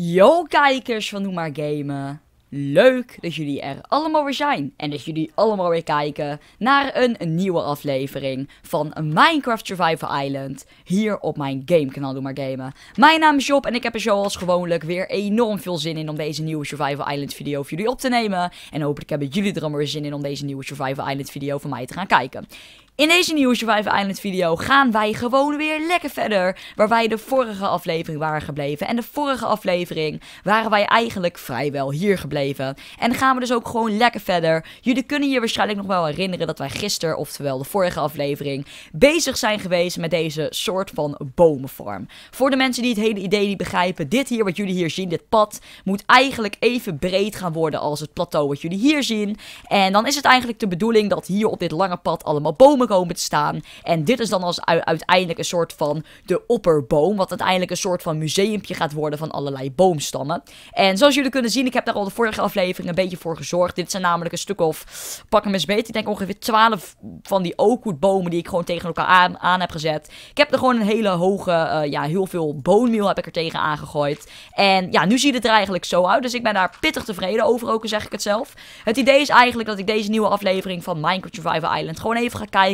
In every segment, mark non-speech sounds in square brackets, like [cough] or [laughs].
Yo kijkers van Noem maar Gamen. Leuk dat jullie er allemaal weer zijn en dat jullie allemaal weer kijken naar een nieuwe aflevering van Minecraft Survival Island hier op mijn gamekanaal Doe Maar Gamen. Mijn naam is Job en ik heb er zoals gewoonlijk weer enorm veel zin in om deze nieuwe Survival Island video voor jullie op te nemen. En hopelijk hebben jullie er allemaal weer zin in om deze nieuwe Survival Island video van mij te gaan kijken. In deze nieuwe Survival Island video gaan wij gewoon weer lekker verder waar wij de vorige aflevering waren gebleven. En de vorige aflevering waren wij eigenlijk vrijwel hier gebleven. En gaan we dus ook gewoon lekker verder. Jullie kunnen hier waarschijnlijk nog wel herinneren dat wij gisteren, oftewel de vorige aflevering, bezig zijn geweest met deze soort van bomenvorm. Voor de mensen die het hele idee niet begrijpen, dit hier wat jullie hier zien, dit pad, moet eigenlijk even breed gaan worden als het plateau wat jullie hier zien. En dan is het eigenlijk de bedoeling dat hier op dit lange pad allemaal bomen komen te staan. En dit is dan als uiteindelijk een soort van de opperboom. Wat uiteindelijk een soort van museumpje gaat worden van allerlei boomstammen. En zoals jullie kunnen zien, ik heb daar al de vorige aflevering een beetje voor gezorgd. Dit zijn namelijk een stuk of, pak hem eens beter, ik denk ongeveer 12 van die oakwoodbomen die ik gewoon tegen elkaar aan, aan, heb gezet. Ik heb er gewoon een hele hoge, eh, ja, heel veel boonmeel heb ik er tegen aangegooid. En ja, nu ziet het er eigenlijk zo uit. Dus ik ben daar pittig tevreden over, ook zeg ik het zelf. Het idee is eigenlijk dat ik deze nieuwe aflevering van Minecraft Survival Island gewoon even ga kijken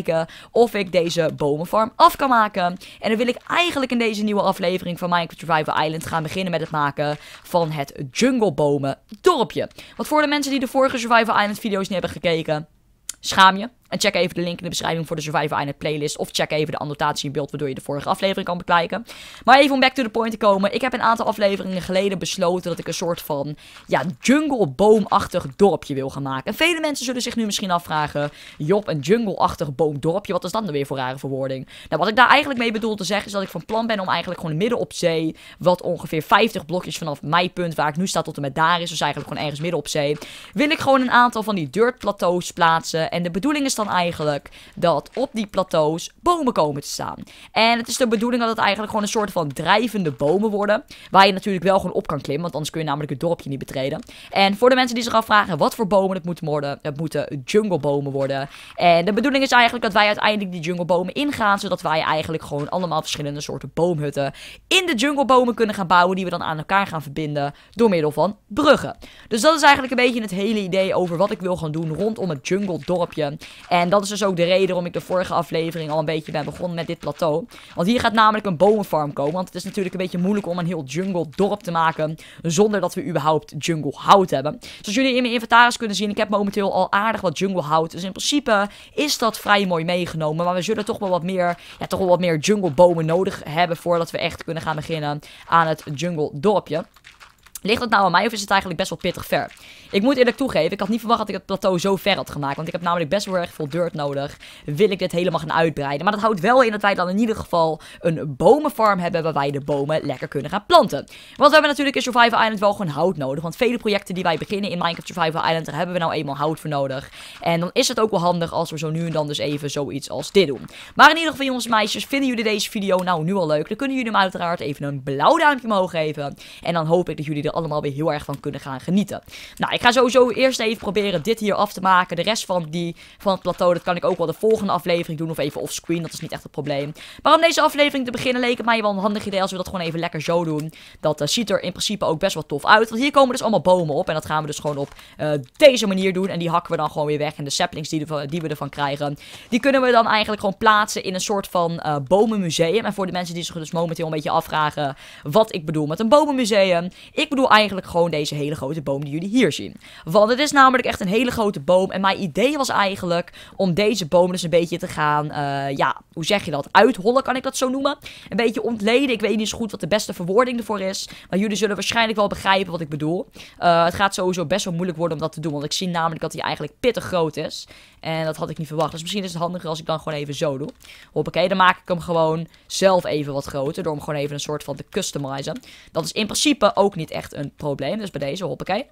of ik deze bomenfarm af kan maken. En dan wil ik eigenlijk in deze nieuwe aflevering van Minecraft Survival Island gaan beginnen met het maken van het junglebomen dorpje. Want voor de mensen die de vorige Survival Island video's niet hebben gekeken, schaam je. En check even de link in de beschrijving voor de Survivor Island playlist. Of check even de annotatie in beeld waardoor je de vorige aflevering kan bekijken. Maar even om back to the point te komen. Ik heb een aantal afleveringen geleden besloten dat ik een soort van ja, jungle-boomachtig dorpje wil gaan maken. En vele mensen zullen zich nu misschien afvragen. Job, een jungle-achtig boomdorpje. Wat is dat dan weer voor rare verwoording? Nou, wat ik daar eigenlijk mee bedoel te zeggen is dat ik van plan ben om eigenlijk gewoon midden op zee. Wat ongeveer 50 blokjes vanaf mijn punt waar ik nu sta tot en met daar is. Dus eigenlijk gewoon ergens midden op zee. Wil ik gewoon een aantal van die dirt plateaus plaatsen. En de bedoeling is dan eigenlijk dat op die plateaus bomen komen te staan. En het is de bedoeling dat het eigenlijk gewoon een soort van drijvende bomen worden. Waar je natuurlijk wel gewoon op kan klimmen, want anders kun je namelijk het dorpje niet betreden. En voor de mensen die zich afvragen wat voor bomen het moeten worden, het moeten junglebomen worden. En de bedoeling is eigenlijk dat wij uiteindelijk die junglebomen ingaan, zodat wij eigenlijk gewoon allemaal verschillende soorten boomhutten in de junglebomen kunnen gaan bouwen, die we dan aan elkaar gaan verbinden door middel van bruggen. Dus dat is eigenlijk een beetje het hele idee over wat ik wil gaan doen rondom het jungle dorpje. En dat is dus ook de reden waarom ik de vorige aflevering al een beetje ben begonnen met dit plateau. Want hier gaat namelijk een bomenfarm komen. Want het is natuurlijk een beetje moeilijk om een heel jungle dorp te maken. Zonder dat we überhaupt jungle hout hebben. Zoals jullie in mijn inventaris kunnen zien, ik heb momenteel al aardig wat jungle hout. Dus in principe is dat vrij mooi meegenomen. Maar we zullen toch wel wat meer, ja, toch wel wat meer jungle bomen nodig hebben. Voordat we echt kunnen gaan beginnen aan het jungle dorpje. Ligt dat nou aan mij of is het eigenlijk best wel pittig ver? Ik moet eerlijk toegeven, ik had niet verwacht dat ik het plateau zo ver had gemaakt. Want ik heb namelijk best wel erg veel dirt nodig. Wil ik dit helemaal gaan uitbreiden. Maar dat houdt wel in dat wij dan in ieder geval een bomenfarm hebben waar wij de bomen lekker kunnen gaan planten. Want we hebben natuurlijk in Survival Island wel gewoon hout nodig. Want vele projecten die wij beginnen in Minecraft Survival Island, daar hebben we nou eenmaal hout voor nodig. En dan is het ook wel handig als we zo nu en dan dus even zoiets als dit doen. Maar in ieder geval jongens en meisjes, vinden jullie deze video nou nu al leuk? Dan kunnen jullie hem uiteraard even een blauw duimpje omhoog geven. En dan hoop ik dat jullie allemaal weer heel erg van kunnen gaan genieten. Nou, ik ga sowieso eerst even proberen dit hier af te maken. De rest van, die, van het plateau, dat kan ik ook wel de volgende aflevering doen. Of even offscreen, dat is niet echt het probleem. Maar om deze aflevering te beginnen leek het mij wel een handig idee als we dat gewoon even lekker zo doen. Dat eh, ziet er in principe ook best wel tof uit. Want hier komen dus allemaal bomen op. En dat gaan we dus gewoon op eh, deze manier doen. En die hakken we dan gewoon weer weg. En de saplings die, die we ervan krijgen, die kunnen we dan eigenlijk gewoon plaatsen in een soort van eh, bomenmuseum. En voor de mensen die zich dus momenteel een beetje afvragen wat ik bedoel met een bomenmuseum. Ik bedoel bedoel eigenlijk gewoon deze hele grote boom die jullie hier zien. Want het is namelijk echt een hele grote boom. En mijn idee was eigenlijk om deze boom dus een beetje te gaan, eh, ja, hoe zeg je dat? Uithollen kan ik dat zo noemen. Een beetje ontleden. Ik weet niet eens goed wat de beste verwoording ervoor is. Maar jullie zullen waarschijnlijk wel begrijpen wat ik bedoel. Eh, het gaat sowieso best wel moeilijk worden om dat te doen. Want ik zie namelijk dat hij eigenlijk pittig groot is. En dat had ik niet verwacht. Dus misschien is het handiger als ik dan gewoon even zo doe. Hoppakee, dan maak ik hem gewoon zelf even wat groter. Door hem gewoon even een soort van te customizen. Dat is in principe ook niet echt een probleem. Dus bij deze, hoppakee.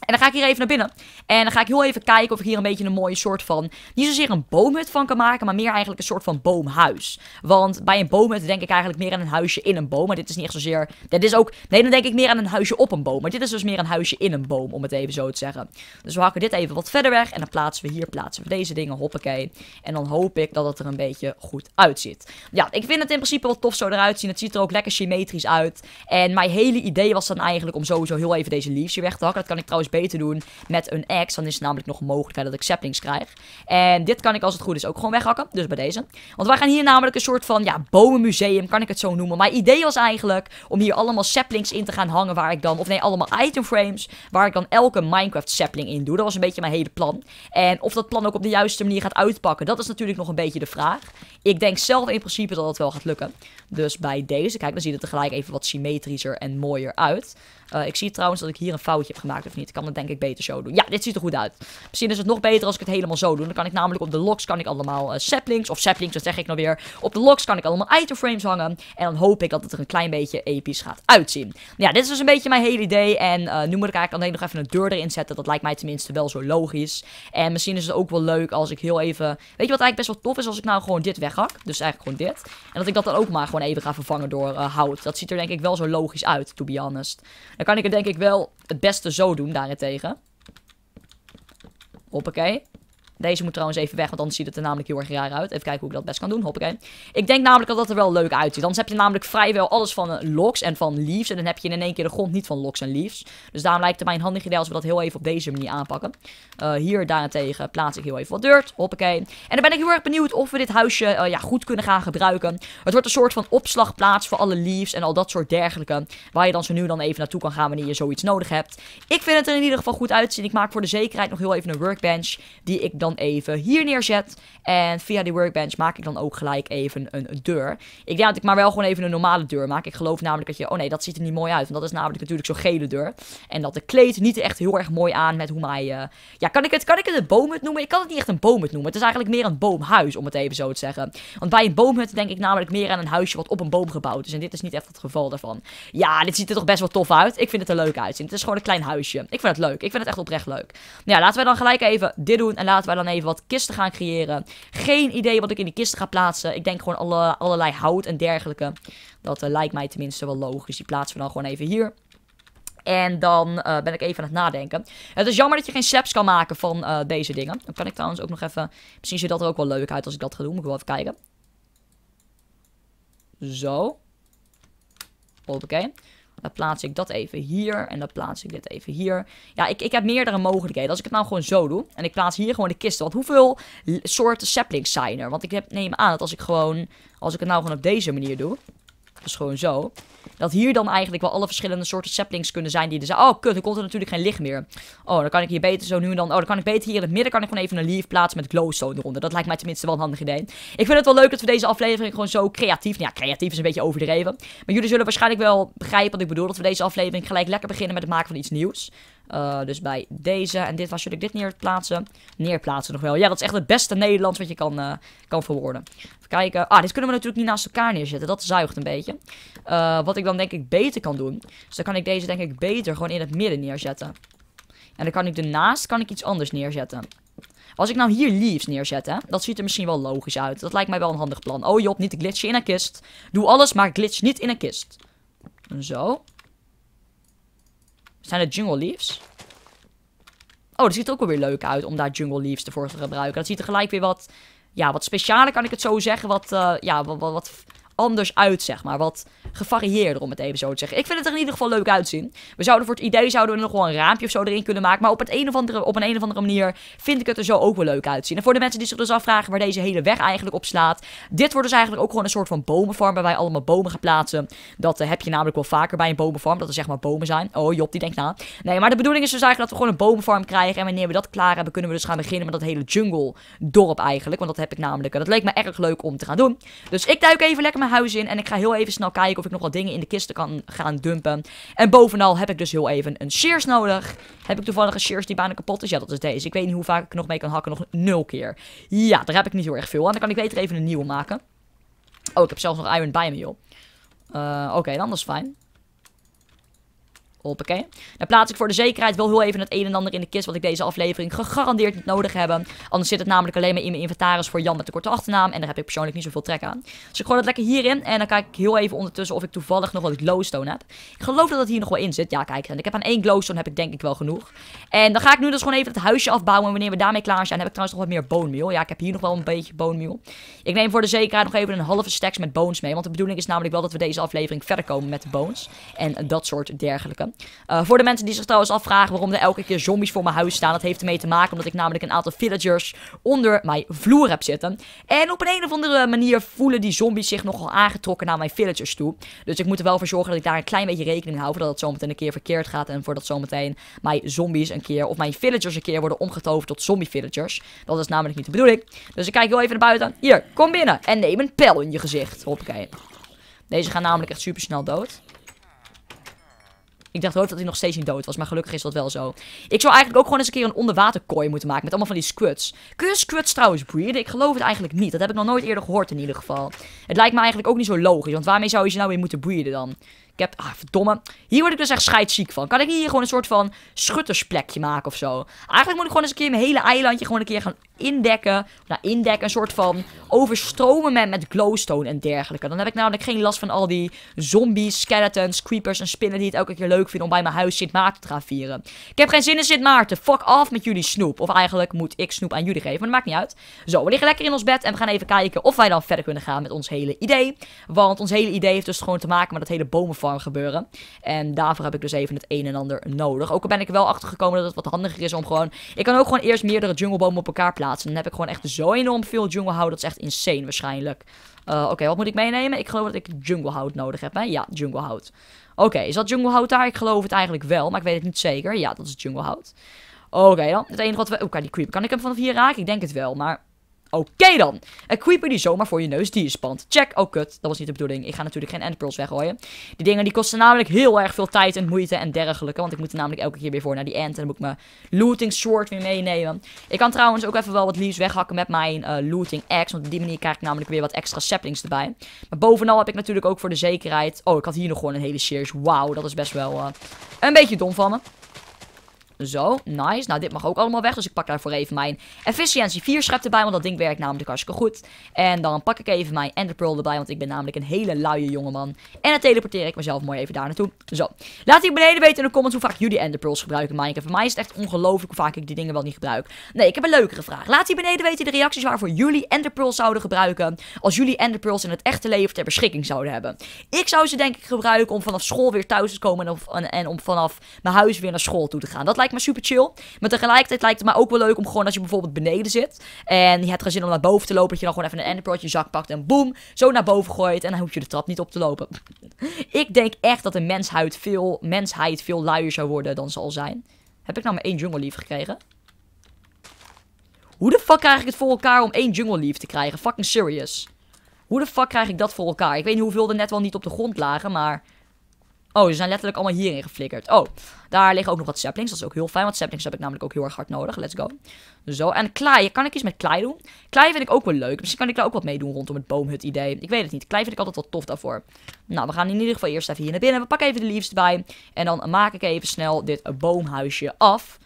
En dan ga ik hier even naar binnen. En dan ga ik heel even kijken of ik hier een beetje een mooie soort van... Niet zozeer een boomhut van kan maken, maar meer eigenlijk een soort van boomhuis. Want bij een boomhut denk ik eigenlijk meer aan een huisje in een boom. Maar dit is niet echt zozeer... Dit is ook... Nee, dan denk ik meer aan een huisje op een boom. Maar dit is dus meer een huisje in een boom, om het even zo te zeggen. Dus we hakken dit even wat verder weg. En dan plaatsen we hier, plaatsen we deze dingen, hoppakee. En dan hoop ik dat het er een beetje goed uitziet. Ja, ik vind het in principe wel tof zo eruit zien. Het ziet er ook lekker symmetrisch uit. En mijn hele idee was dan eigenlijk om sowieso heel even deze leaves weg te hakken. Dat kan ik trouwens te doen met een axe. Dan is het namelijk nog mogelijk dat ik saplings krijg. En dit kan ik als het goed is ook gewoon weghakken. Dus bij deze. Want wij gaan hier namelijk een soort van ja, bomenmuseum, kan ik het zo noemen. Mijn idee was eigenlijk om hier allemaal saplings in te gaan hangen waar ik dan... Of nee, allemaal itemframes, waar ik dan elke Minecraft sapling in doe. Dat was een beetje mijn hele plan. En of dat plan ook op de juiste manier gaat uitpakken, dat is natuurlijk nog een beetje de vraag. Ik denk zelf in principe dat het wel gaat lukken. Dus bij deze, kijk, dan ziet het er gelijk even wat symmetrischer en mooier uit. Eh, ik zie trouwens dat ik hier een foutje heb gemaakt of niet. Ik kan het denk ik beter zo doen. Ja, dit ziet er goed uit. Misschien is het nog beter als ik het helemaal zo doe. Dan kan ik namelijk op de logs kan ik allemaal eh, saplings, of saplings, dat zeg ik nou weer. Op de logs kan ik allemaal itemframes hangen. En dan hoop ik dat het er een klein beetje episch gaat uitzien. Nou ja, dit is dus een beetje mijn hele idee. En eh, nu moet ik eigenlijk alleen nog even een deur erin zetten. Dat lijkt mij tenminste wel zo logisch. En misschien is het ook wel leuk als ik heel even... Weet je wat eigenlijk best wel tof is als ik nou gewoon dit weghak? Dus eigenlijk gewoon dit. En dat ik dat dan ook maar gewoon even ga vervangen door hout. Dat ziet er denk ik wel zo logisch uit, to be honest. Dan kan ik het denk ik wel het beste zo doen daarentegen. Hoppakee. Deze moet trouwens even weg, want anders ziet het er namelijk heel erg raar uit. Even kijken hoe ik dat best kan doen. Hoppakee. Ik denk namelijk dat dat er wel leuk uitziet. Anders heb je namelijk vrijwel alles van eh, locks en van leaves. En dan heb je in één keer de grond niet van locks en leaves. Dus daarom lijkt het mij een handig idee als we dat heel even op deze manier aanpakken. Eh, hier daarentegen plaats ik heel even wat dirt. Hoppakee. En dan ben ik heel erg benieuwd of we dit huisje eh, ja, goed kunnen gaan gebruiken. Het wordt een soort van opslagplaats voor alle leaves en al dat soort dergelijke. Waar je dan zo nu dan even naartoe kan gaan wanneer je zoiets nodig hebt. Ik vind het er in ieder geval goed uitzien. Ik maak voor de zekerheid nog heel even een workbench die ik dan dan even hier neerzet. En via die workbench maak ik dan ook gelijk even een, deur. Ik denk dat ik maar wel gewoon even een normale deur maak. Ik geloof namelijk dat je... Oh nee, dat ziet er niet mooi uit. Want dat is namelijk natuurlijk zo'n gele deur. En dat de kleed niet echt heel erg mooi aan met hoe mij eh, ja, kan ik, het, kan ik het een boomhut noemen? Ik kan het niet echt een boomhut noemen. Het is eigenlijk meer een boomhuis, om het even zo te zeggen. Want bij een boomhut denk ik namelijk meer aan een huisje wat op een boom gebouwd is. En dit is niet echt het geval daarvan. Ja, dit ziet er toch best wel tof uit. Ik vind het er leuk uitzien. Het is gewoon een klein huisje. Ik vind het leuk. Ik vind het echt oprecht leuk. Nou ja, laten we dan gelijk even dit doen. En laten we dan even wat kisten gaan creëren. Geen idee wat ik in die kisten ga plaatsen. Ik denk gewoon alle, allerlei hout en dergelijke. Dat eh, lijkt mij tenminste wel logisch. Die plaatsen we dan gewoon even hier. En dan eh, ben ik even aan het nadenken. Het is jammer dat je geen saps kan maken van eh, deze dingen. Dan kan ik trouwens ook nog even... Misschien ziet dat er ook wel leuk uit als ik dat ga doen. Moet ik wel even kijken. Zo. Hoppakee. Dan plaats ik dat even hier en dan plaats ik dit even hier. Ja, ik, ik heb meerdere mogelijkheden. Als ik het nou gewoon zo doe en ik plaats hier gewoon de kisten. Want hoeveel soorten saplings zijn er? Want ik heb, neem aan dat als ik, gewoon, als ik het nou gewoon op deze manier doe gewoon zo. Dat hier dan eigenlijk wel alle verschillende soorten saplings kunnen zijn die er zijn. Oh, kut, er komt er natuurlijk geen licht meer. Oh, dan kan ik hier beter zo nu en dan... Oh, dan kan ik beter hier in het midden kan ik gewoon even een leaf plaatsen met glowstone eronder. Dat lijkt mij tenminste wel een handig idee. Ik vind het wel leuk dat we deze aflevering gewoon zo creatief... Nou ja, creatief is een beetje overdreven. Maar jullie zullen waarschijnlijk wel begrijpen wat ik bedoel. Dat we deze aflevering gelijk lekker beginnen met het maken van iets nieuws. Eh, dus bij deze. En dit, was zul ik dit neerplaatsen? Neerplaatsen nog wel. Ja, dat is echt het beste Nederlands wat je kan, uh, kan verwoorden. Even kijken. Ah, dit kunnen we natuurlijk niet naast elkaar neerzetten. Dat zuigt een beetje. Eh, wat ik dan denk ik beter kan doen. Dus dan kan ik deze denk ik beter gewoon in het midden neerzetten. En dan kan ik daarnaast kan ik iets anders neerzetten. Als ik nou hier leaves neerzet, hè. Dat ziet er misschien wel logisch uit. Dat lijkt mij wel een handig plan. Oh, Job, niet glitchen in een kist. Doe alles, maar glitch niet in een kist. Zo. Zijn het jungle leaves? Oh, dat ziet er ook wel weer leuk uit om daar jungle leaves voor te gebruiken. Dat ziet er gelijk weer wat, ja, wat specialer, kan ik het zo zeggen. Wat, eh, ja, wat, wat, wat anders uit, zeg maar. Wat gevarieerder, om het even zo te zeggen. Ik vind het er in ieder geval leuk uitzien. We zouden voor het idee zouden we nog wel een raampje of zo erin kunnen maken. Maar op, het een of andere, op een, een of andere manier vind ik het er zo ook wel leuk uitzien. En voor de mensen die zich dus afvragen waar deze hele weg eigenlijk op slaat. Dit wordt dus eigenlijk ook gewoon een soort van bomenvorm waar wij allemaal bomen gaan plaatsen. Dat eh, heb je namelijk wel vaker bij een bomenvorm Dat er zeg maar bomen zijn. Oh, Job die denkt na. Nee, maar de bedoeling is dus eigenlijk dat we gewoon een bomenvorm krijgen. En wanneer we dat klaar hebben, kunnen we dus gaan beginnen met dat hele jungle dorp eigenlijk. Want dat heb ik namelijk. En eh, dat leek me erg leuk om te gaan doen. Dus ik duik even lekker mijn huis in en ik ga heel even snel kijken of ik nog wat dingen in de kisten kan gaan dumpen. En bovenal heb ik dus heel even een shears nodig. Heb ik toevallig een shears die bijna kapot is? Ja, dat is deze. Ik weet niet hoe vaak ik nog mee kan hakken, nog nul keer. Ja, daar heb ik niet heel erg veel aan. Dan kan ik beter even een nieuwe maken. Oh, ik heb zelfs nog iron bij me, joh. Eh, oké, dan is fijn. Hoppakee. Dan plaats ik voor de zekerheid wel heel even het een en ander in de kist. Wat ik deze aflevering gegarandeerd niet nodig heb. Anders zit het namelijk alleen maar in mijn inventaris voor Jan met de korte achternaam. En daar heb ik persoonlijk niet zoveel trek aan. Dus ik gooi dat lekker hierin. En dan kijk ik heel even ondertussen of ik toevallig nog wat glowstone heb. Ik geloof dat dat hier nog wel in zit. Ja, kijk. En ik heb aan één glowstone heb ik denk ik wel genoeg. En dan ga ik nu dus gewoon even het huisje afbouwen. En wanneer we daarmee klaar zijn, heb ik trouwens nog wat meer bone meal. Ja, ik heb hier nog wel een beetje bone meal. Ik neem voor de zekerheid nog even een halve stacks met bones mee. Want de bedoeling is namelijk wel dat we deze aflevering verder komen met de bones. En dat soort dergelijke. Eh, voor de mensen die zich trouwens afvragen waarom er elke keer zombies voor mijn huis staan. Dat heeft ermee te maken omdat ik namelijk een aantal villagers onder mijn vloer heb zitten. En op een, een of andere manier voelen die zombies zich nogal aangetrokken naar mijn villagers toe. Dus ik moet er wel voor zorgen dat ik daar een klein beetje rekening hou. Voordat het zometeen een keer verkeerd gaat. En voordat zometeen mijn zombies een keer of mijn villagers een keer worden omgetoverd tot zombie villagers. Dat is namelijk niet de bedoeling. Dus ik kijk heel even naar buiten. Hier, kom binnen en neem een pijl in je gezicht. Hoppakee. Deze gaan namelijk echt super snel dood. Ik dacht hoofd dat hij nog steeds niet dood was, maar gelukkig is dat wel zo. Ik zou eigenlijk ook gewoon eens een keer een onderwaterkooi moeten maken met allemaal van die squats. Kun je squats trouwens breeden? Ik geloof het eigenlijk niet. Dat heb ik nog nooit eerder gehoord in ieder geval. Het lijkt me eigenlijk ook niet zo logisch, want waarmee zou je ze nou weer moeten breeden dan? Ik heb... Ah, verdomme. Hier word ik dus echt scheidsziek van. Kan ik hier gewoon een soort van schuttersplekje maken of zo? Eigenlijk moet ik gewoon eens een keer mijn hele eilandje gewoon een keer gaan indekken. Nou, indekken, een soort van overstromen met, met glowstone en dergelijke. Dan heb ik namelijk geen last van al die zombies, skeletons, creepers en spinnen die het elke keer leuk vinden om bij mijn huis Sint Maarten te gaan vieren. Ik heb geen zin in Sint Maarten. Fuck off met jullie snoep. Of eigenlijk moet ik snoep aan jullie geven, maar dat maakt niet uit. Zo, we liggen lekker in ons bed en we gaan even kijken of wij dan verder kunnen gaan met ons hele idee. Want ons hele idee heeft dus gewoon te maken met dat hele bomenfarm gebeuren. En daarvoor heb ik dus even het een en ander nodig. Ook al ben ik wel achtergekomen dat het wat handiger is om gewoon... Ik kan ook gewoon eerst meerdere junglebomen op elkaar plaatsen plaatsen. Dan heb ik gewoon echt zo enorm veel junglehout. Dat is echt insane waarschijnlijk. Eh, oké, wat moet ik meenemen? Ik geloof dat ik junglehout nodig heb. Hè? Ja, junglehout. Oké, is dat junglehout daar? Ik geloof het eigenlijk wel, maar ik weet het niet zeker. Ja, dat is junglehout. Oké dan. Het enige wat we... Oké, die creep Kan ik hem vanaf hier raken? Ik denk het wel, maar... Oké dan. Een creeper die zomaar voor je neus die is spant. Check. Oh kut, dat was niet de bedoeling. Ik ga natuurlijk geen pearls weggooien. Die dingen die kosten namelijk heel erg veel tijd en moeite en dergelijke. Want ik moet er namelijk elke keer weer voor naar die end. En dan moet ik mijn looting sword weer meenemen. Ik kan trouwens ook even wel wat leaves weghakken met mijn eh, looting axe. Want op die manier krijg ik namelijk weer wat extra saplings erbij. Maar bovenal heb ik natuurlijk ook voor de zekerheid... Oh, ik had hier nog gewoon een hele shear's, Wauw, dat is best wel eh, een beetje dom van me. Zo, nice. Nou, dit mag ook allemaal weg. Dus ik pak daarvoor even mijn efficiency 4 schep erbij. Want dat ding werkt namelijk hartstikke goed. En dan pak ik even mijn Ender Pearl erbij. Want ik ben namelijk een hele luie jongeman. En dan teleporteer ik mezelf mooi even daar naartoe. Zo. Laat hier beneden weten in de comments hoe vaak jullie Ender Pearls gebruiken in Minecraft. Voor mij is het echt ongelooflijk hoe vaak ik die dingen wel niet gebruik. Nee, ik heb een leukere vraag. Laat hier beneden weten de reacties waarvoor jullie Ender Pearls zouden gebruiken. Als jullie Ender Pearls in het echte leven ter beschikking zouden hebben. Ik zou ze denk ik gebruiken om vanaf school weer thuis te komen. En, om, en om vanaf mijn huis weer naar school toe te gaan. Dat lijkt me super chill. Maar tegelijkertijd lijkt het me ook wel leuk om gewoon als je bijvoorbeeld beneden zit. En je hebt geen zin om naar boven te lopen. Dat je dan gewoon even een enderpearl je zak pakt en boom Zo naar boven gooit. En dan hoef je de trap niet op te lopen. [laughs] ik denk echt dat de mensheid veel, mensheid veel luier zou worden dan zal zijn. Heb ik nou maar één jungle leaf gekregen? Hoe de fuck krijg ik het voor elkaar om één jungle leaf te krijgen? Fucking serious. Hoe de fuck krijg ik dat voor elkaar? Ik weet niet hoeveel er net wel niet op de grond lagen, maar... Oh, ze zijn letterlijk allemaal hierin geflikkerd. Oh, daar liggen ook nog wat saplings. Dat is ook heel fijn, want saplings heb ik namelijk ook heel erg hard nodig. Let's go. Zo, en klei. Kan ik iets met klei doen? Klei vind ik ook wel leuk. Misschien kan ik daar ook wat mee doen rondom het boomhut idee. Ik weet het niet. Klei vind ik altijd wel tof daarvoor. Nou, we gaan in ieder geval eerst even hier naar binnen. We pakken even de leaves bij. En dan maak ik even snel dit boomhuisje af.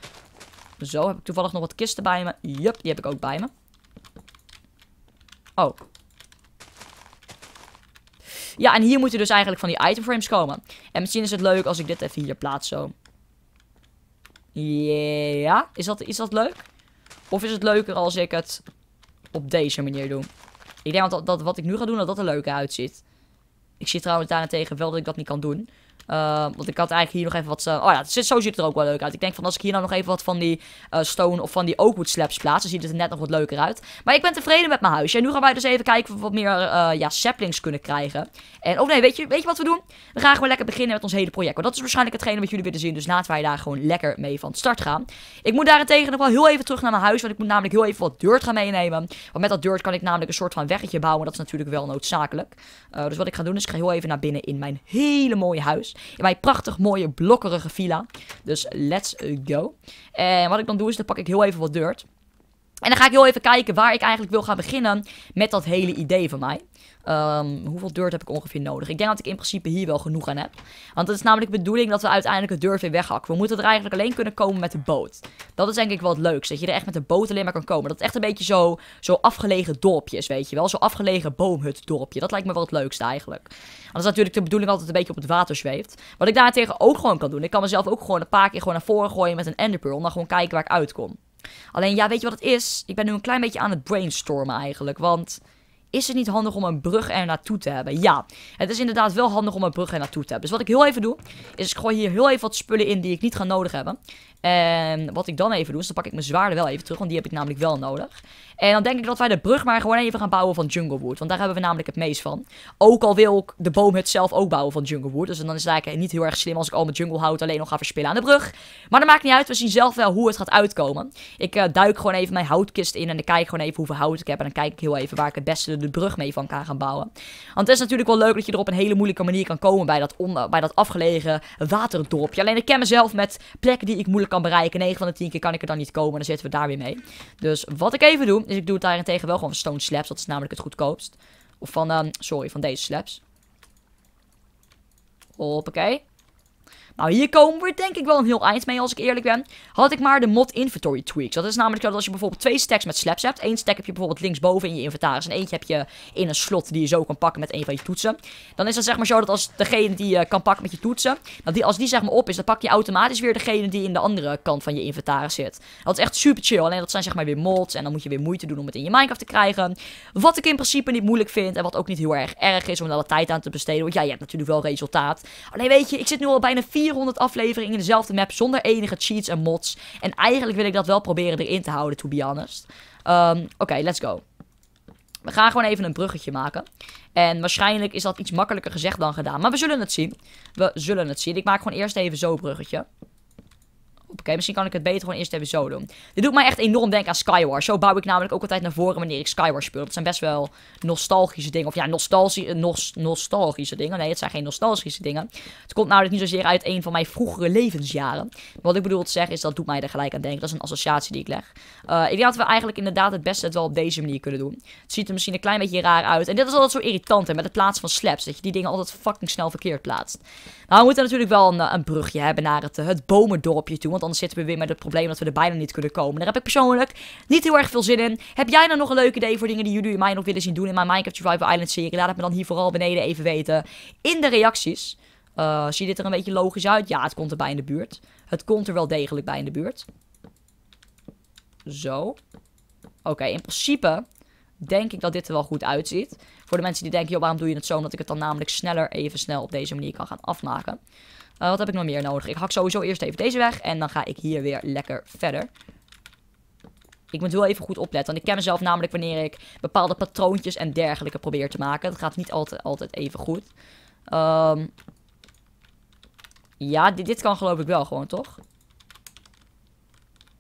Zo, heb ik toevallig nog wat kisten bij me. Jup, die heb ik ook bij me. Oh, ja, en hier moeten dus eigenlijk van die itemframes komen. En misschien is het leuk als ik dit even hier plaats zo. Ja, is dat, is dat leuk? Of is het leuker als ik het op deze manier doe? Ik denk dat, dat wat ik nu ga doen, dat dat er leuk uitziet. Ik zie trouwens daarentegen wel dat ik dat niet kan doen. Eh, want ik had eigenlijk hier nog even wat... Eh, oh ja, zo ziet het er ook wel leuk uit. Ik denk van als ik hier nou nog even wat van die eh, stone of van die oakwood slabs plaats... dan ziet het er net nog wat leuker uit. Maar ik ben tevreden met mijn huis. En nu gaan wij dus even kijken of we wat meer ja, saplings kunnen krijgen. En, oh nee, weet je, weet je wat we doen? We gaan gewoon lekker beginnen met ons hele project. Want dat is waarschijnlijk hetgene wat jullie willen zien. Dus na twee dagen gewoon lekker mee van start gaan. Ik moet daarentegen nog wel heel even terug naar mijn huis. Want ik moet namelijk heel even wat dirt gaan meenemen. Want met dat dirt kan ik namelijk een soort van weggetje bouwen. Dat is natuurlijk wel noodzakelijk. dus wat ik ga doen is ik ga heel even naar binnen in mijn hele mooie huis. In mijn prachtig mooie blokkerige villa. Dus let's go. En wat ik dan doe is, dan pak ik heel even wat dirt. En dan ga ik heel even kijken waar ik eigenlijk wil gaan beginnen met dat hele idee van mij. Ehm, hoeveel dirt heb ik ongeveer nodig? Ik denk dat ik in principe hier wel genoeg aan heb. Want het is namelijk de bedoeling dat we uiteindelijk het dirt weer weghakken. We moeten er eigenlijk alleen kunnen komen met de boot. Dat is denk ik wel het leukste. Dat je er echt met de boot alleen maar kan komen. Dat het echt een beetje zo, zo afgelegen dorpje weet je wel. Zo afgelegen boomhutdorpje. Dat lijkt me wel het leukste eigenlijk. En dat is natuurlijk de bedoeling altijd een beetje op het water zweeft. Wat ik daarentegen ook gewoon kan doen. Ik kan mezelf ook gewoon een paar keer gewoon naar voren gooien met een enderpearl. En dan gewoon kijken waar ik uitkom. Alleen ja, weet je wat het is? Ik ben nu een klein beetje aan het brainstormen eigenlijk. Want is het niet handig om een brug er naartoe te hebben? Ja, het is inderdaad wel handig om een brug er naartoe te hebben. Dus wat ik heel even doe, is ik gooi hier heel even wat spullen in die ik niet ga nodig hebben. En wat ik dan even doe, is dan pak ik mijn zwaarden wel even terug, want die heb ik namelijk wel nodig. En dan denk ik dat wij de brug maar gewoon even gaan bouwen van Junglewood, want daar hebben we namelijk het meest van. Ook al wil ik de boomhut zelf ook bouwen van Junglewood, dus dan is het eigenlijk niet heel erg slim als ik al mijn junglehout alleen nog ga verspillen aan de brug. Maar dat maakt niet uit, we zien zelf wel hoe het gaat uitkomen. Ik eh, duik gewoon even mijn houtkist in en dan kijk gewoon even hoeveel hout ik heb. En dan kijk ik heel even waar ik het beste de brug mee van kan gaan bouwen. Want het is natuurlijk wel leuk dat je er op een hele moeilijke manier kan komen bij dat, onder, bij dat afgelegen waterdorpje. Alleen ik ken mezelf met plekken die ik moeilijk kan bereiken. 9 van de 10 keer kan ik er dan niet komen. Dan zitten we daar weer mee. Dus wat ik even doe, is ik doe het daarentegen wel gewoon van stone slabs. Dat is namelijk het goedkoopst. Of van, ehm, sorry, van deze slabs. Hoppakee. Nou, hier komen we denk ik wel een heel eind mee, als ik eerlijk ben. Had ik maar de mod inventory tweaks. Dat is namelijk dat als je bijvoorbeeld twee stacks met slaps hebt. Eén stack heb je bijvoorbeeld linksboven in je inventaris. En eentje heb je in een slot die je zo kan pakken met een van je toetsen. Dan is dat zeg maar zo dat als degene die je eh, kan pakken met je toetsen. Dat die, als die zeg maar op is, dan pak je automatisch weer degene die in de andere kant van je inventaris zit. Dat is echt super chill. Alleen dat zijn zeg maar weer mods. En dan moet je weer moeite doen om het in je Minecraft te krijgen. Wat ik in principe niet moeilijk vind. En wat ook niet heel erg erg is om daar wat tijd aan te besteden. Want ja, je hebt natuurlijk wel resultaat. Alleen weet je, ik zit nu al bijna vier 400 afleveringen in dezelfde map zonder enige cheats en mods. En eigenlijk wil ik dat wel proberen erin te houden, to be honest. Ehm, oké, let's go. We gaan gewoon even een bruggetje maken. En waarschijnlijk is dat iets makkelijker gezegd dan gedaan. Maar we zullen het zien. We zullen het zien. Ik maak gewoon eerst even zo'n bruggetje. Oké, misschien kan ik het beter gewoon eerst even zo doen. Dit doet mij echt enorm denken aan Skywars. Zo bouw ik namelijk ook altijd naar voren wanneer ik Skywars speel. Dat zijn best wel nostalgische dingen. Of ja, nostalgie, nostalgische dingen. Nee, het zijn geen nostalgische dingen. Het komt namelijk niet zozeer uit een van mijn vroegere levensjaren. Maar wat ik bedoel te zeggen is, dat doet mij er gelijk aan denken. Dat is een associatie die ik leg. Uh, ik denk dat we eigenlijk inderdaad het beste het wel op deze manier kunnen doen. Het ziet er misschien een klein beetje raar uit. En dit is altijd zo irritant, hè, met het plaatsen van slaps. Dat je die dingen altijd fucking snel verkeerd plaatst. Nou, we moeten natuurlijk wel een, eh, een brugje hebben naar het, eh, het bomendorpje toe. Want zitten we weer met het probleem dat we er bijna niet kunnen komen. Daar heb ik persoonlijk niet heel erg veel zin in. Heb jij nou nog een leuk idee voor dingen die jullie mij nog willen zien doen in mijn Minecraft Survival Island serie? Laat het me dan hier vooral beneden even weten. In de reacties. Uh, eh, ziet dit er een beetje logisch uit? Ja, het komt erbij in de buurt. Het komt er wel degelijk bij in de buurt. Zo. Oké, in principe denk ik dat dit er wel goed uitziet. Voor de mensen die denken, joh, waarom doe je het zo? Omdat ik het dan namelijk sneller even snel op deze manier kan gaan afmaken. Eh, wat heb ik nog meer nodig? Ik hak sowieso eerst even deze weg. En dan ga ik hier weer lekker verder. Ik moet wel even goed opletten. Want ik ken mezelf namelijk wanneer ik bepaalde patroontjes en dergelijke probeer te maken. Dat gaat niet altijd, altijd even goed. Ehm, ja, dit, dit kan geloof ik wel gewoon, toch?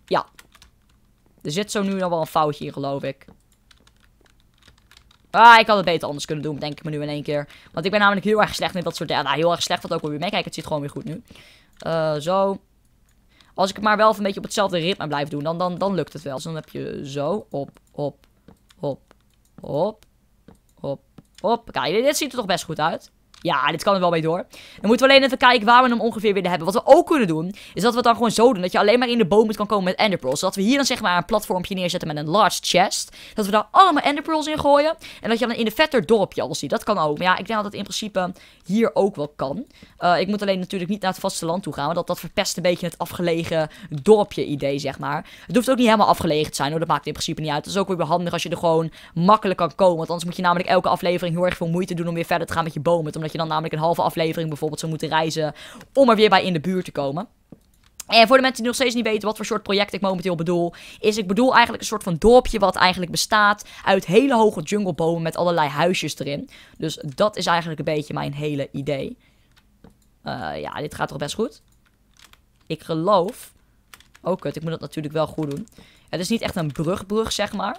Ja. Er zit zo nu nog wel een foutje in, geloof ik. Ah, ik had het beter anders kunnen doen, denk ik me nu in één keer. Want ik ben namelijk heel erg slecht in dat soort... Ja, nou, heel erg slecht wat ook weer mee. Kijk, Het ziet gewoon weer goed nu. Eh, zo. Als ik het maar wel een beetje op hetzelfde ritme blijf doen, dan, dan, dan lukt het wel. Dus dan heb je zo, op, op, hop. Hop. Hop. Hop. Kijk, dit ziet er toch best goed uit. Ja, dit kan er wel mee door. Dan moeten we alleen even kijken waar we hem ongeveer willen hebben. Wat we ook kunnen doen, is dat we het dan gewoon zo doen. Dat je alleen maar in de bomen kan komen met enderpearls. Zodat we hier dan zeg maar een platformpje neerzetten met een large chest. Dat we daar allemaal enderpearls in gooien. En dat je dan in een vetter dorpje al ziet. Dat kan ook. Maar ja, ik denk dat het in principe hier ook wel kan. Eh, ik moet alleen natuurlijk niet naar het vasteland toe gaan. Want dat, dat verpest een beetje het afgelegen dorpje idee, zeg maar. Het hoeft ook niet helemaal afgelegen te zijn hoor. Dat maakt in principe niet uit. Het is ook weer handig als je er gewoon makkelijk kan komen. Want anders moet je namelijk elke aflevering heel erg veel moeite doen om weer verder te gaan met je bomen. Omdat dat je dan namelijk een halve aflevering bijvoorbeeld zou moeten reizen om er weer bij in de buurt te komen. En voor de mensen die nog steeds niet weten wat voor soort project ik momenteel bedoel, is ik bedoel eigenlijk een soort van dorpje wat eigenlijk bestaat uit hele hoge junglebomen met allerlei huisjes erin. Dus dat is eigenlijk een beetje mijn hele idee. Eh, ja, dit gaat toch best goed? Ik geloof... Oh kut, ik moet dat natuurlijk wel goed doen. Het is niet echt een brugbrug, zeg maar.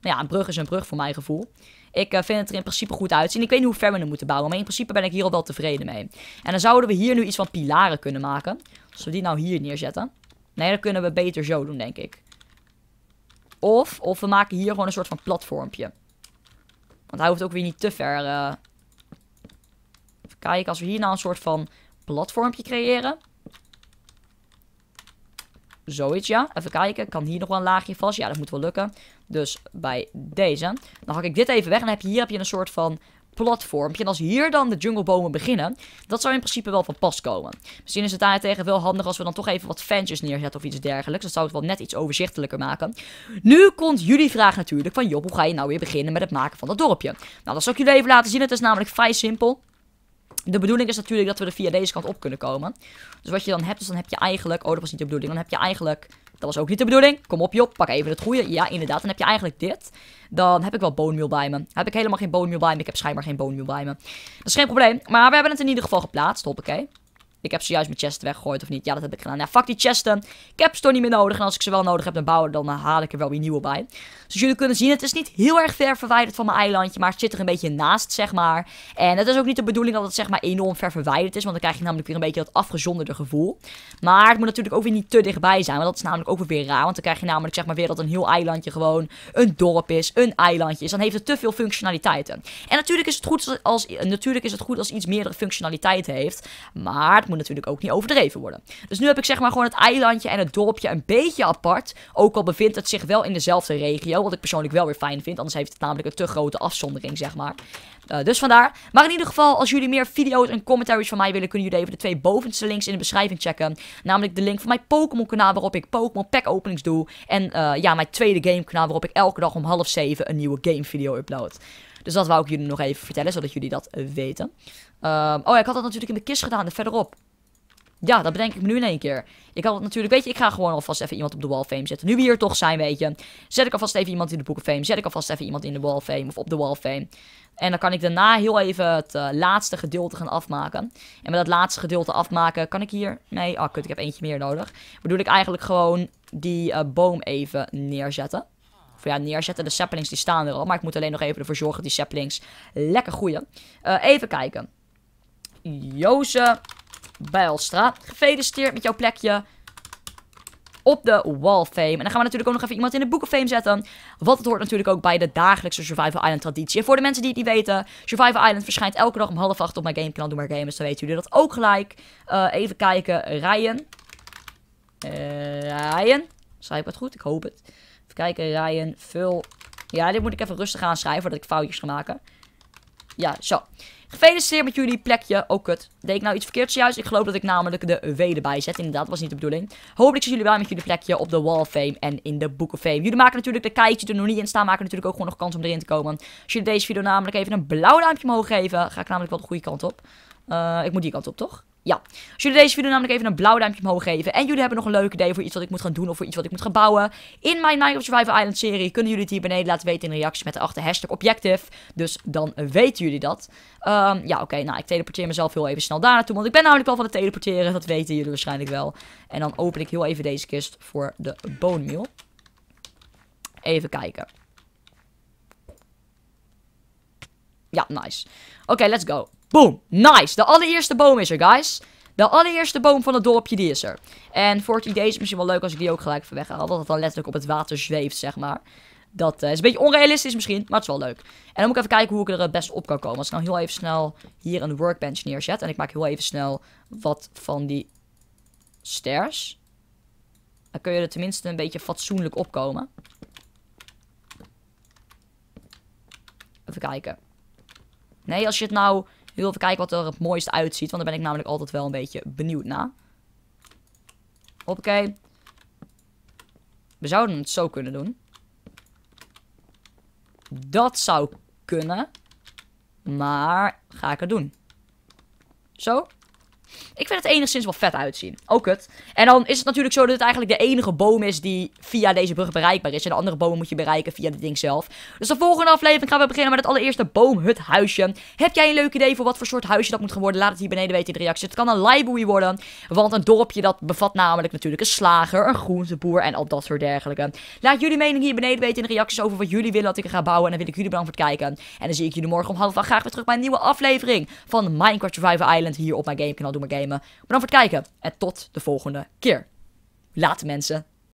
Nou ja, een brug is een brug voor mijn gevoel. Ik eh, vind het er in principe goed uitzien. Ik weet niet hoe ver we hem moeten bouwen, maar in principe ben ik hier al wel tevreden mee. En dan zouden we hier nu iets van pilaren kunnen maken. Als we die nou hier neerzetten. Nee, dat kunnen we beter zo doen, denk ik. Of, of we maken hier gewoon een soort van platformpje. Want hij hoeft ook weer niet te ver. Uh... Even kijken, als we hier nou een soort van platformpje creëren. Zoiets, ja. Even kijken. Kan hier nog wel een laagje vast? Ja, dat moet wel lukken. Dus bij deze. Dan hak ik dit even weg. En heb je, hier heb je een soort van platformpje. En als hier dan de junglebomen beginnen, dat zou in principe wel van pas komen. Misschien is het daarentegen wel handig als we dan toch even wat fansjes neerzetten of iets dergelijks. Dat zou het wel net iets overzichtelijker maken. Nu komt jullie vraag natuurlijk van Job, hoe ga je nou weer beginnen met het maken van dat dorpje? Nou, dat zal ik jullie even laten zien. Het is namelijk vrij simpel de bedoeling is natuurlijk dat we er via deze kant op kunnen komen. Dus wat je dan hebt, is dan heb je eigenlijk... Oh, dat was niet de bedoeling. Dan heb je eigenlijk... Dat was ook niet de bedoeling. Kom op, Job. Pak even het goede. Ja, inderdaad. Dan heb je eigenlijk dit. Dan heb ik wel bone bij me. heb ik helemaal geen bone bij me. Ik heb schijnbaar geen bone bij me. Dat is geen probleem. Maar we hebben het in ieder geval geplaatst. Hoppakee. Ik heb zojuist mijn chest weggegooid of niet. Ja, dat heb ik gedaan. Ja, fuck die chesten. Ik heb ze toch niet meer nodig. En als ik ze wel nodig heb, dan bouwen, dan eh, haal ik er wel weer nieuwe bij. Zoals dus jullie kunnen zien, het is niet heel erg ver verwijderd van mijn eilandje. Maar het zit er een beetje naast, zeg maar. En het is ook niet de bedoeling dat het zeg maar enorm ver verwijderd is. Want dan krijg je namelijk weer een beetje dat afgezonderde gevoel. Maar het moet natuurlijk ook weer niet te dichtbij zijn. Want dat is namelijk ook weer raar. Want dan krijg je namelijk zeg maar weer dat een heel eilandje gewoon een dorp is. Een eilandje is. Dan heeft het te veel functionaliteiten. En natuurlijk is het goed als, natuurlijk is het goed als iets meerdere functionaliteit heeft. Maar moet natuurlijk ook niet overdreven worden. Dus nu heb ik zeg maar gewoon het eilandje en het dorpje een beetje apart. Ook al bevindt het zich wel in dezelfde regio. Wat ik persoonlijk wel weer fijn vind. Anders heeft het namelijk een te grote afzondering, zeg maar. Eh, dus vandaar. Maar in ieder geval, als jullie meer video's en commentaries van mij willen, kunnen jullie even de twee bovenste links in de beschrijving checken. Namelijk de link van mijn Pokémon kanaal waarop ik Pokémon pack openings doe. En eh, ja, mijn tweede game kanaal waarop ik elke dag om half zeven een nieuwe game video upload. Dus dat wou ik jullie nog even vertellen, zodat jullie dat eh, weten. Ehm, oh ik had dat natuurlijk in de kist gedaan, verderop. Ja, dat bedenk ik me nu in één keer. Ik had natuurlijk, weet je, ik ga gewoon alvast even iemand op de Wall Fame zetten. Nu we hier toch zijn, weet je. Zet ik alvast even iemand in de boeken Fame. Zet ik alvast even iemand in de Wall of Fame of op de Wall Fame. En dan kan ik daarna heel even het eh, laatste gedeelte gaan afmaken. En met dat laatste gedeelte afmaken kan ik hier... Nee, ah oh, kut, ik heb eentje meer nodig. Bedoel ik eigenlijk gewoon die eh, boom even neerzetten. Of ja, neerzetten. De saplings die staan er al. Maar ik moet alleen nog even ervoor zorgen dat die saplings lekker groeien. Eh, even kijken. Joze Bijlstra. Gefeliciteerd met jouw plekje op de Wall of Fame. En dan gaan we natuurlijk ook nog even iemand in de Book of Fame zetten. Wat het hoort natuurlijk ook bij de dagelijkse Survival Island traditie. En voor de mensen die het niet weten, Survival Island verschijnt elke dag om half acht op mijn gameplan. Doe maar gamers, dan weten jullie dat ook gelijk. Eh, even kijken, Ryan. Uh, Ryan. Schrijf ik het goed? Ik hoop het. Even kijken, Ryan. Vul. Ja, dit moet ik even rustig aanschrijven, voordat ik foutjes ga maken. Ja, zo. Gefeliciteerd met jullie plekje. Oh, kut. Deed ik nou iets verkeerds juist? Ik geloof dat ik namelijk de W erbij zet. Inderdaad, was niet de bedoeling. Hopelijk zien jullie wel met jullie plekje op de Wall of Fame en in de Book of Fame. Jullie maken natuurlijk de kijkje er nog niet in staan, maken natuurlijk ook gewoon nog kans om erin te komen. Als jullie deze video namelijk even een blauw duimpje omhoog geven, ga ik namelijk wel de goede kant op. Eh, ik moet die kant op, toch? Ja. Als jullie deze video namelijk even een blauw duimpje omhoog geven. En jullie hebben nog een leuk idee voor iets wat ik moet gaan doen. Of voor iets wat ik moet gaan bouwen. In mijn Night of Survival Island serie kunnen jullie het hier beneden laten weten in de reacties met de achter hashtag objective. Dus dan weten jullie dat. Ehm, ja, oké. nou, ik teleporteer mezelf heel even snel daar naartoe. Want ik ben namelijk wel van het teleporteren. Dat weten jullie waarschijnlijk wel. En dan open ik heel even deze kist voor de bone meal. Even kijken. Ja, nice. Oké, let's go. Boom. Nice. De allereerste boom is er, guys. De allereerste boom van het dorpje, die is er. En voor het idee is misschien wel leuk als ik die ook gelijk even weghaal. Dat het dan letterlijk op het water zweeft, zeg maar. Dat eh, is een beetje onrealistisch misschien, maar het is wel leuk. En dan moet ik even kijken hoe ik er het eh, best op kan komen. Als ik nou heel even snel hier een workbench neerzet. En ik maak heel even snel wat van die stairs. Dan kun je er tenminste een beetje fatsoenlijk opkomen. Even kijken. Nee, als je het nou wil even wat er het mooiste uitziet. Want daar ben ik namelijk altijd wel een beetje benieuwd naar. Hoppakee. We zouden het zo kunnen doen. Dat zou kunnen. Maar ga ik het doen. Zo. Ik vind het enigszins wel vet uitzien. Ook het. En dan is het natuurlijk zo dat het eigenlijk de enige boom is die via deze brug bereikbaar is. En de andere bomen moet je bereiken via het ding zelf. Dus de volgende aflevering gaan we beginnen met het allereerste boomhuthuisje. Heb jij een leuk idee voor wat voor soort huisje dat moet gaan worden? Laat het hier beneden weten in de reacties. Het kan een library worden. Want een dorpje dat bevat namelijk natuurlijk een slager, een groenteboer en al dat soort dergelijke. Laat jullie mening hier beneden weten in de reacties over wat jullie willen dat ik er ga bouwen. En dan wil ik jullie bedankt voor het kijken. En dan zie ik jullie morgen om half acht graag weer terug bij een nieuwe aflevering van Minecraft Survival Island hier op mijn gamekanaal. Doe maar gamen. Bedankt voor het kijken en tot de volgende keer. Laat mensen.